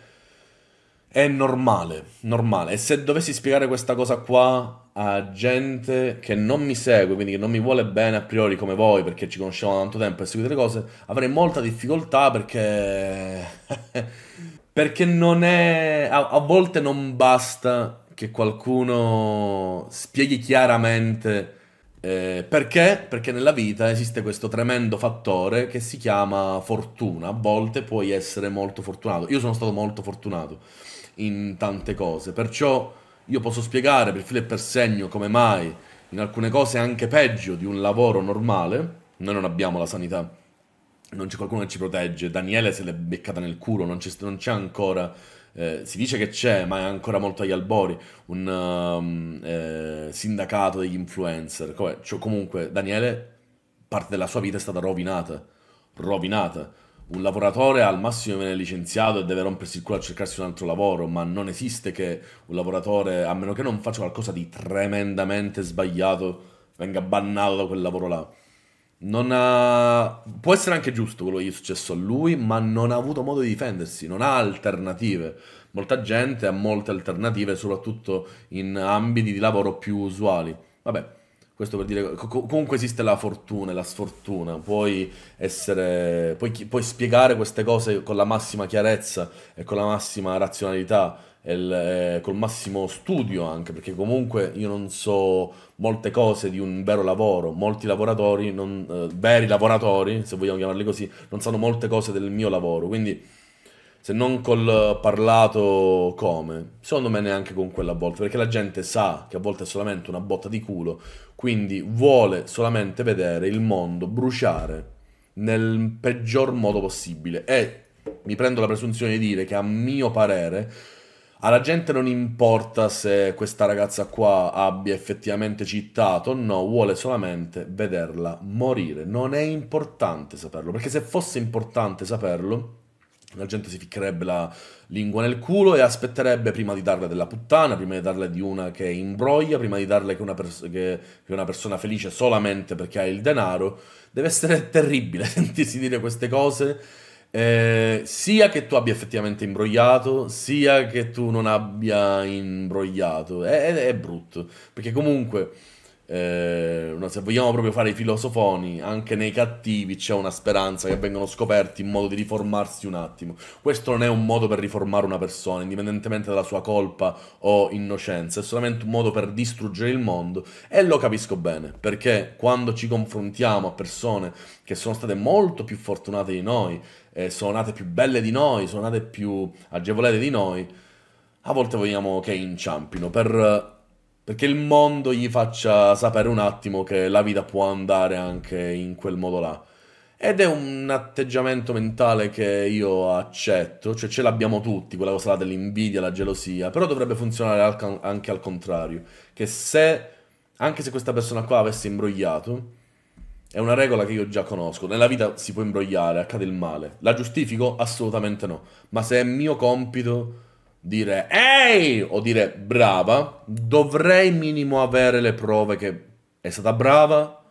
è normale, normale. E se dovessi spiegare questa cosa qua a gente che non mi segue, quindi che non mi vuole bene a priori come voi, perché ci conosciamo da tanto tempo e seguite le cose, avrei molta difficoltà perché... perché non è... A, a volte non basta che qualcuno spieghi chiaramente eh, perché? Perché nella vita esiste questo tremendo fattore che si chiama fortuna. A volte puoi essere molto fortunato. Io sono stato molto fortunato in tante cose, perciò io posso spiegare per filo e per segno come mai in alcune cose anche peggio di un lavoro normale, noi non abbiamo la sanità, non c'è qualcuno che ci protegge, Daniele se l'è beccata nel culo, non c'è, non c'è ancora eh, si dice che c'è, ma è ancora molto agli albori, un um, eh, sindacato degli influencer. Come, cioè, comunque, Daniele, parte della sua vita è stata rovinata. Rovinata. Un lavoratore al massimo viene licenziato e deve rompersi il culo a cercarsi un altro lavoro, ma non esiste che un lavoratore, a meno che non faccia qualcosa di tremendamente sbagliato, venga bannato da quel lavoro là. Non ha... Può essere anche giusto quello che gli è successo a lui, ma non ha avuto modo di difendersi, non ha alternative. Molta gente ha molte alternative, soprattutto in ambiti di lavoro più usuali. Vabbè, questo per dire, comunque esiste la fortuna e la sfortuna, puoi, essere, puoi, puoi spiegare queste cose con la massima chiarezza e con la massima razionalità il, eh, col massimo studio anche, perché comunque io non so molte cose di un vero lavoro, molti lavoratori, non, eh, veri lavoratori, se vogliamo chiamarli così, non sanno molte cose del mio lavoro, quindi se non col parlato come, secondo me neanche con quella volta perché la gente sa che a volte è solamente una botta di culo, quindi vuole solamente vedere il mondo bruciare nel peggior modo possibile e mi prendo la presunzione di dire che a mio parere alla gente non importa se questa ragazza qua abbia effettivamente cittato o no, vuole solamente vederla morire. Non è importante saperlo, perché se fosse importante saperlo, la gente si ficcherebbe la lingua nel culo e aspetterebbe prima di darle della puttana, prima di darle di una che imbroglia, prima di darle che una, che, che una persona felice solamente perché ha il denaro. Deve essere terribile sentirsi dire queste cose eh, sia che tu abbia effettivamente imbrogliato, sia che tu non abbia imbrogliato. È, è, è brutto, perché comunque, eh, se vogliamo proprio fare i filosofoni, anche nei cattivi c'è una speranza che vengano scoperti in modo di riformarsi un attimo. Questo non è un modo per riformare una persona, indipendentemente dalla sua colpa o innocenza, è solamente un modo per distruggere il mondo e lo capisco bene, perché quando ci confrontiamo a persone che sono state molto più fortunate di noi, eh, suonate più belle di noi, suonate più agevolate di noi, a volte vogliamo che inciampino per perché il mondo gli faccia sapere un attimo che la vita può andare anche in quel modo là. Ed è un atteggiamento mentale che io accetto, cioè ce l'abbiamo tutti, quella cosa dell'invidia, la gelosia, però dovrebbe funzionare anche al contrario, che se, anche se questa persona qua avesse imbrogliato, è una regola che io già conosco. Nella vita si può imbrogliare, accade il male. La giustifico? Assolutamente no. Ma se è mio compito dire ehi o dire brava, dovrei minimo avere le prove che è stata brava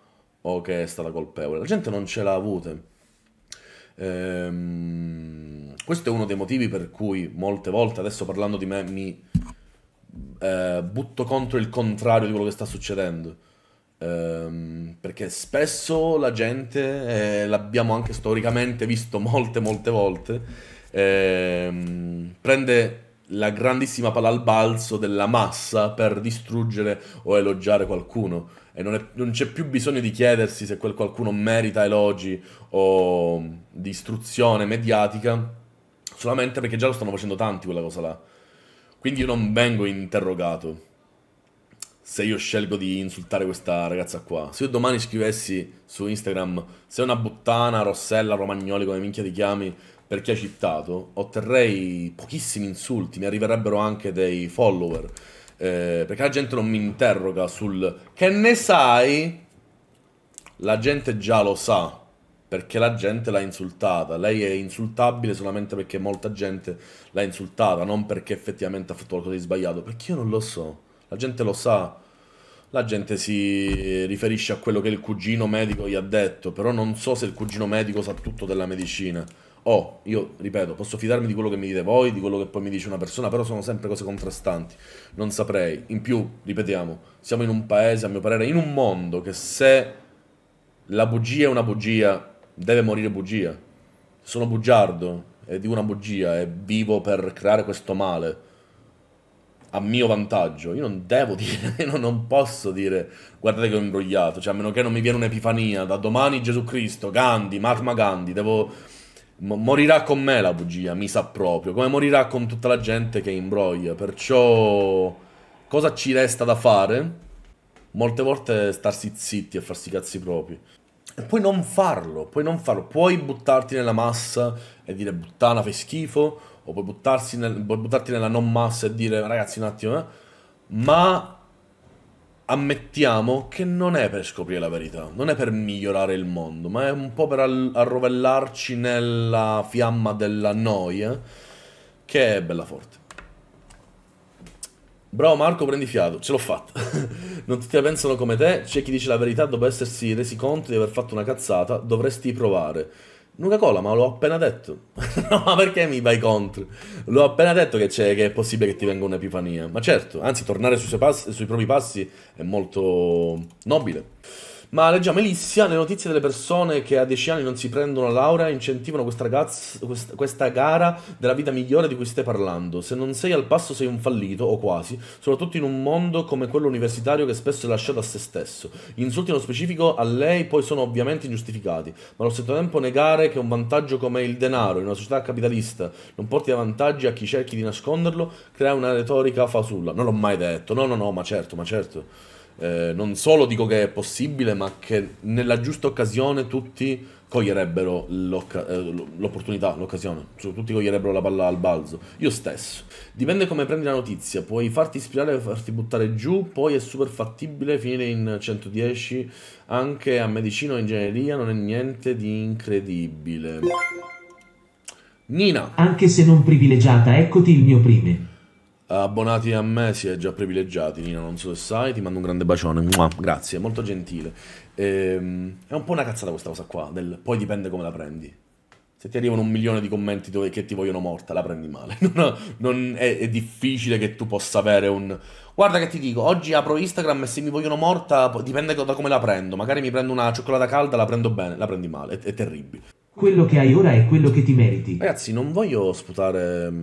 o che è stata colpevole. La gente non ce l'ha avuta. Ehm, questo è uno dei motivi per cui molte volte, adesso parlando di me, mi eh, butto contro il contrario di quello che sta succedendo Um, perché spesso la gente, eh, l'abbiamo anche storicamente visto molte, molte volte, ehm, prende la grandissima palla al balzo della massa per distruggere o elogiare qualcuno. E non, non c'è più bisogno di chiedersi se quel qualcuno merita elogi o distruzione mediatica, solamente perché già lo stanno facendo tanti quella cosa là. Quindi io non vengo interrogato se io scelgo di insultare questa ragazza qua. Se io domani scrivessi su Instagram sei una buttana, rossella, romagnoli, come minchia ti chiami, perché hai citato, otterrei pochissimi insulti, mi arriverebbero anche dei follower. Eh, perché la gente non mi interroga sul che ne sai? La gente già lo sa perché la gente l'ha insultata. Lei è insultabile solamente perché molta gente l'ha insultata, non perché effettivamente ha fatto qualcosa di sbagliato. Perché io non lo so. La gente lo sa, la gente si riferisce a quello che il cugino medico gli ha detto, però non so se il cugino medico sa tutto della medicina. Oh, io ripeto, posso fidarmi di quello che mi dite voi, di quello che poi mi dice una persona, però sono sempre cose contrastanti. Non saprei. In più, ripetiamo, siamo in un paese, a mio parere, in un mondo che se la bugia è una bugia, deve morire bugia. Sono bugiardo e dico una bugia e vivo per creare questo male a mio vantaggio. Io non devo dire, io non posso dire guardate che ho imbrogliato, cioè a meno che non mi viene un'epifania, da domani Gesù Cristo, Gandhi, Mahatma Gandhi, devo... morirà con me la bugia, mi sa proprio, come morirà con tutta la gente che imbroglia. Perciò cosa ci resta da fare? Molte volte starsi zitti e farsi i cazzi propri. E puoi non farlo, puoi non farlo, puoi buttarti nella massa e dire buttana fai schifo, o puoi, buttarsi nel, puoi buttarti nella non massa e dire ragazzi un attimo, eh? ma ammettiamo che non è per scoprire la verità, non è per migliorare il mondo, ma è un po' per arrovellarci nella fiamma della noia, che è bella forte. Bravo Marco, prendi fiato, ce l'ho fatta. non tutti la pensano come te, c'è chi dice la verità dopo essersi resi conto di aver fatto una cazzata, dovresti provare. Nuca Cola, ma l'ho appena detto. no, ma perché mi vai contro? L'ho appena detto che, che, è possibile che ti venga un'epifania. Ma certo, anzi, tornare sui, passi, sui propri passi è molto nobile. Ma leggiamo Elissia, le notizie delle persone che a 10 anni non si prendono laurea incentivano questa, ragazza, quest, questa gara della vita migliore di cui stai parlando. Se non sei al passo sei un fallito, o quasi, soprattutto in un mondo come quello universitario che spesso è lasciato a se stesso. Gli insulti nello specifico a lei poi sono ovviamente ingiustificati, ma allo stesso tempo negare che un vantaggio come il denaro in una società capitalista non porti a vantaggi a chi cerchi di nasconderlo crea una retorica fasulla. Non l'ho mai detto, no no no, ma certo, ma certo eh, non solo dico che è possibile, ma che nella giusta occasione tutti coglierebbero eh, l'opportunità, l'occasione, cioè, tutti coglierebbero la palla al balzo, io stesso. Dipende come prendi la notizia, puoi farti ispirare, farti buttare giù, poi è super fattibile finire in 110 anche a medicina o ingegneria, non è niente di incredibile. Nina. Anche se non privilegiata, eccoti il mio primo abbonati a me si è già privilegiati, Nina, non so se sai, ti mando un grande bacione, Mua, grazie, molto gentile. Ehm, è un po' una cazzata questa cosa qua, del poi dipende come la prendi. Se ti arrivano un milione di commenti dove, che ti vogliono morta, la prendi male. Non, non è, è, difficile che tu possa avere un... Guarda che ti dico, oggi apro Instagram e se mi vogliono morta dipende da come la prendo. Magari mi prendo una cioccolata calda, la prendo bene, la prendi male, è, è terribile. Quello che hai ora è quello che ti meriti. Ragazzi, non voglio sputare mm,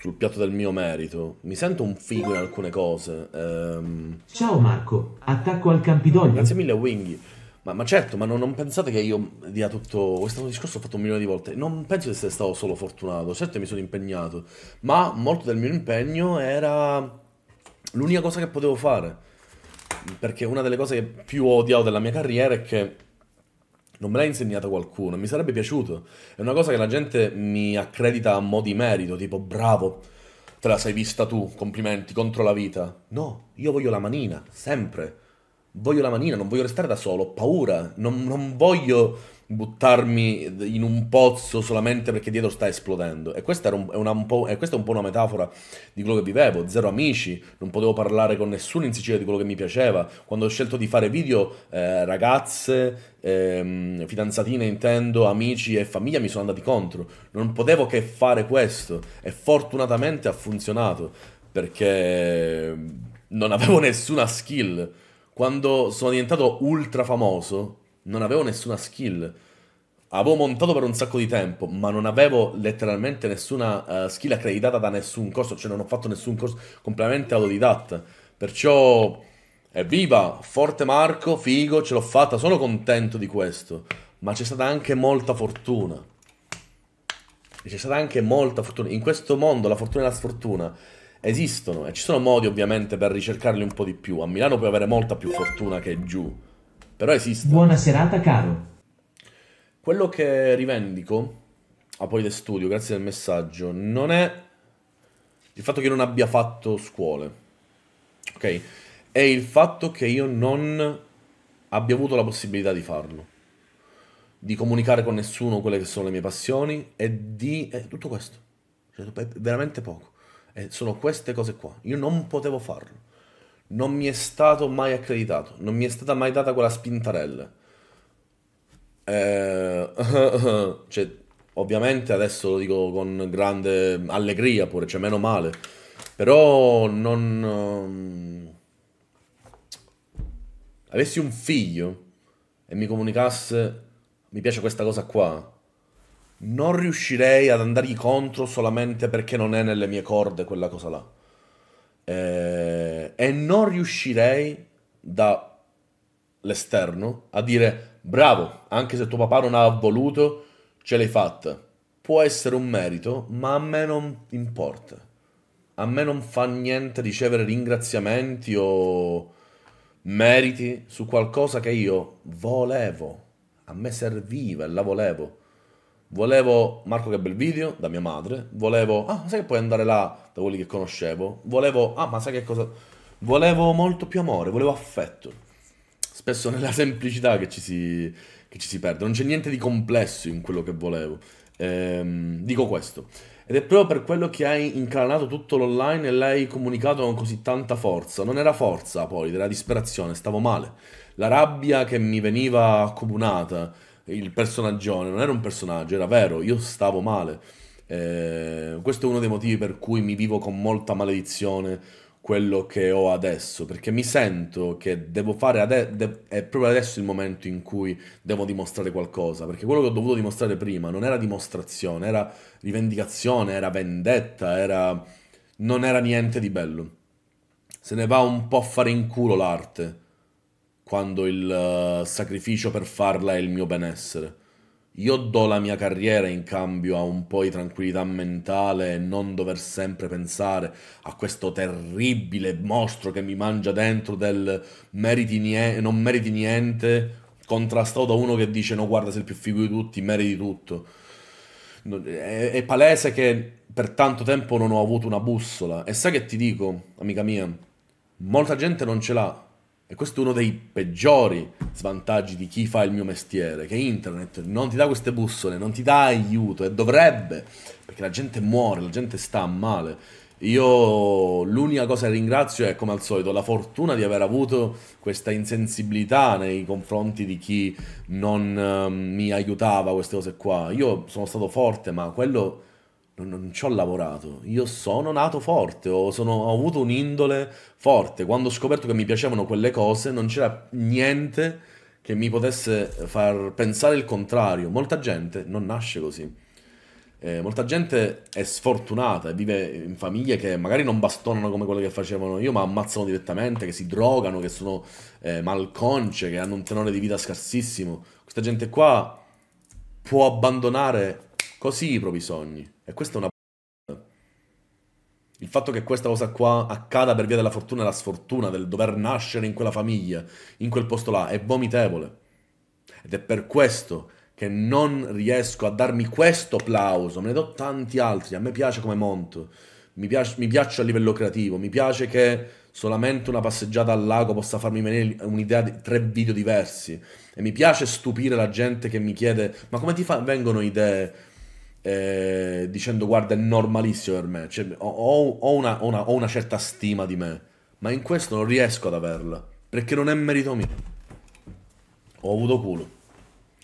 sul piatto del mio merito. Mi sento un figo in alcune cose. Ehm... Ciao Marco, attacco al Campidoglio. Grazie mille, a Wingy. Ma, ma, certo, ma non, non, pensate che io dia tutto. Questo discorso ho fatto un milione di volte. Non penso di essere stato solo fortunato. Certo, mi sono impegnato, ma molto del mio impegno era l'unica cosa che potevo fare. Perché una delle cose che più ho odiato della mia carriera è che non me l'ha insegnato qualcuno, mi sarebbe piaciuto. È una cosa che la gente mi accredita a mo' di merito, tipo bravo, te la sei vista tu, complimenti, contro la vita. No, io voglio la manina, sempre. Voglio la manina, non voglio restare da solo, ho paura, non, non voglio buttarmi in un pozzo solamente perché dietro sta esplodendo. E questa, un, è, una, un po', questa è un po' una metafora di quello che vivevo, zero amici, non potevo parlare con nessuno in Sicilia di quello che mi piaceva. Quando ho scelto di fare video, eh, ragazze, eh, fidanzatine intendo, amici e famiglia mi sono andati contro. Non potevo che fare questo e fortunatamente ha funzionato perché non avevo nessuna skill. Quando sono diventato ultra famoso, non avevo nessuna skill. Avevo montato per un sacco di tempo, ma non avevo letteralmente nessuna uh, skill accreditata da nessun corso, cioè non ho fatto nessun corso completamente autodidatta. Perciò, evviva, forte Marco, figo, ce l'ho fatta, sono contento di questo, ma c'è stata anche molta fortuna. C'è stata anche molta fortuna. In questo mondo la fortuna e la sfortuna esistono e ci sono modi ovviamente per ricercarli un po' di più. A Milano puoi avere molta più fortuna che giù però esiste. Buona serata, caro. Quello che rivendico a Polite Studio, grazie del messaggio, non è il fatto che io non abbia fatto scuole, ok? È il fatto che io non abbia avuto la possibilità di farlo, di comunicare con nessuno quelle che sono le mie passioni e di... Eh, tutto questo, cioè, è veramente poco. Eh, sono queste cose qua, io non potevo farlo non mi è stato mai accreditato, non mi è stata mai data quella spintarella. Eh, cioè, ovviamente adesso lo dico con grande allegria pure, cioè meno male, però non... Um, avessi un figlio e mi comunicasse, mi piace questa cosa qua, non riuscirei ad andargli contro solamente perché non è nelle mie corde quella cosa là. Eh, e non riuscirei dall'esterno a dire bravo, anche se tuo papà non ha voluto, ce l'hai fatta. Può essere un merito, ma a me non importa. A me non fa niente ricevere ringraziamenti o meriti su qualcosa che io volevo. A me serviva e la volevo. Volevo Marco che bel video da mia madre. Volevo, ah, sai che puoi andare là da quelli che conoscevo. Volevo, ah, ma sai che cosa Volevo molto più amore, volevo affetto. Spesso nella semplicità che ci si, che ci si perde, non c'è niente di complesso in quello che volevo. Ehm, dico questo. Ed è proprio per quello che hai incarnato tutto l'online e l'hai comunicato con così tanta forza. Non era forza poi, era disperazione, stavo male. La rabbia che mi veniva accomunata, il personaggio non era un personaggio, era vero, io stavo male. Eh, questo è uno dei motivi per cui mi vivo con molta maledizione quello che ho adesso, perché mi sento che devo fare adesso, de è proprio adesso il momento in cui devo dimostrare qualcosa, perché quello che ho dovuto dimostrare prima non era dimostrazione, era rivendicazione, era vendetta, era... non era niente di bello. Se ne va un po' a fare in culo l'arte, quando il uh, sacrificio per farla è il mio benessere io do la mia carriera in cambio a un po' di tranquillità mentale e non dover sempre pensare a questo terribile mostro che mi mangia dentro del meriti niente, non meriti niente, contrastato da uno che dice no guarda sei il più figo di tutti, meriti tutto. È, è palese che per tanto tempo non ho avuto una bussola e sai che ti dico, amica mia, molta gente non ce l'ha e questo è uno dei peggiori svantaggi di chi fa il mio mestiere, che internet non ti dà queste bussole, non ti dà aiuto e dovrebbe, perché la gente muore, la gente sta male. Io l'unica cosa che ringrazio è, come al solito, la fortuna di aver avuto questa insensibilità nei confronti di chi non um, mi aiutava queste cose qua. Io sono stato forte, ma quello non, non ci ho lavorato, io sono nato forte, ho, sono, ho avuto un'indole forte, quando ho scoperto che mi piacevano quelle cose non c'era niente che mi potesse far pensare il contrario, molta gente non nasce così. Eh, molta gente è sfortunata e vive in famiglie che magari non bastonano come quelle che facevano io, ma ammazzano direttamente, che si drogano, che sono eh, malconce, che hanno un tenore di vita scarsissimo. Questa gente qua può abbandonare così i propri sogni. E questa è una... Il fatto che questa cosa qua accada per via della fortuna e la sfortuna, del dover nascere in quella famiglia, in quel posto là, è vomitevole. Ed è per questo che non riesco a darmi questo applauso, me ne do tanti altri, a me piace come monto, mi, piace, mi piace a livello creativo, mi piace che solamente una passeggiata al lago possa farmi venire un'idea di tre video diversi e mi piace stupire la gente che mi chiede ma come ti fa- vengono idee eh, dicendo guarda è normalissimo per me, cioè, ho, ho, una, ho, una, ho, una, certa stima di me, ma in questo non riesco ad averla, perché non è merito mio. Ho avuto culo.